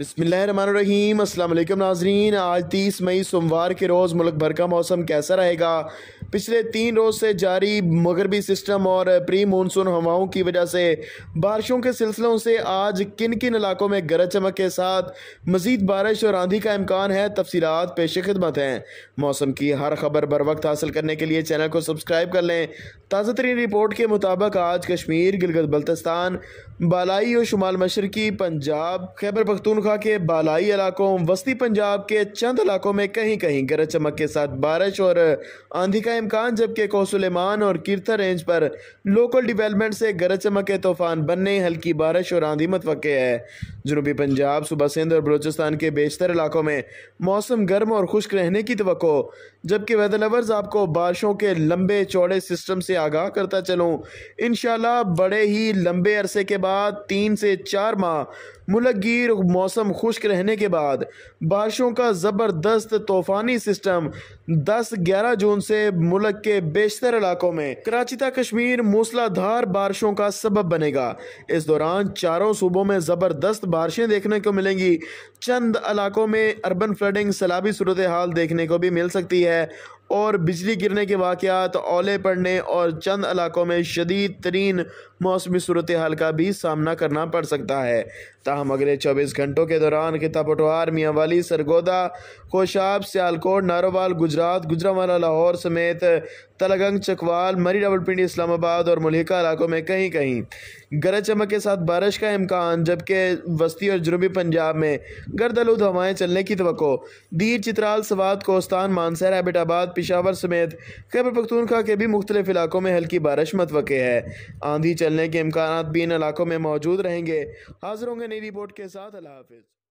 बसमीम नाजरीन आज तीस मई सोमवार के रोज़ मुल्क भर का मौसम कैसा रहेगा पिछले तीन रोज से जारी मगरबी सिस्टम और प्री मानसून हवाओं की वजह से बारिशों के सिलसिलों से आज किन किन इलाकों में गरज चमक के साथ मजीद बारिश और आंधी का इम्कान है तफसीत पेश खिदमत हैं मौसम की हर खबर बर वक्त हासिल करने के लिए चैनल को सब्सक्राइब कर लें ताज़ा तरीन रिपोर्ट के मुताबिक आज कश्मीर गिलगत बल्तिस्तान बालाई और शुमाल मशरकी पंजाब खैबर पख्तूनखा के बालाई इलाकों वस्ती पंजाब के चंद इलाकों में कहीं कहीं गरज चमक के साथ बारिश और आंधी का इम्कान जबकि कोसलेमान और किरथा रेंज पर लोकल डिवेलपमेंट से गरज चमक के तूफान बनने हल्की बारिश और आंधी मतवे है जनूबी पंजाब सुबह सिंध और बलोचिस्तान के बेशतर इलाकों में मौसम गर्म और खुश्क रहने की तो जबकि वेदर लवर्स आपको बारिशों के लंबे चौड़े सिस्टम से आगाह करता चलूँ इन बड़े ही लंबे अरसे के बाद तीन से चार माह मुलगीर मौसम खुश्क रहने के बाद बारिशों का ज़बरदस्त तूफ़ानी सिस्टम 10-11 जून से मुल्क के बेशतर इलाकों में कराची तक कश्मीर मूसलाधार बारिशों का सबब बनेगा इस दौरान चारों सूबों में ज़बरदस्त बारिशें देखने को मिलेंगी चंद इलाकों में अर्बन फ्लडिंग सैलाबी सूरत हाल देखने को भी मिल सकती है और बिजली गिरने के वाकत ओले पड़ने और चंद इलाकों में शदीद तरीन मौसमी सूरत हाल का भी सामना करना पड़ सकता है ताहम अगले चौबीस घंटों के दौरान खिता पटवार मियाँवाली सरगोदा खोशाब सियालकोट नारोवाल गुजरात गुजरावाला लाहौर समेत तलगंग चकवाल मरी डबलपिंडी इस्लामाबाद और मलिका इलाकों में कहीं कहीं गरज चमक के साथ बारिश का इम्कान जबकि वस्ती और जनूबी पंजाब में गर्द आलूद हवाएँ चलने की तो दीर चित्राल सवाद कोस्तान मानसर एबिटाबाद पिशावर समेत खैबर पखतूनखा के भी मुख्तलिफ इलाकों में हल्की बारिश मतवक़ है आंधी चलने के इम्कान भी इन इलाकों में मौजूद रहेंगे हाजिर होंगे नई रिपोर्ट के साथ अल्लाह हाफिज़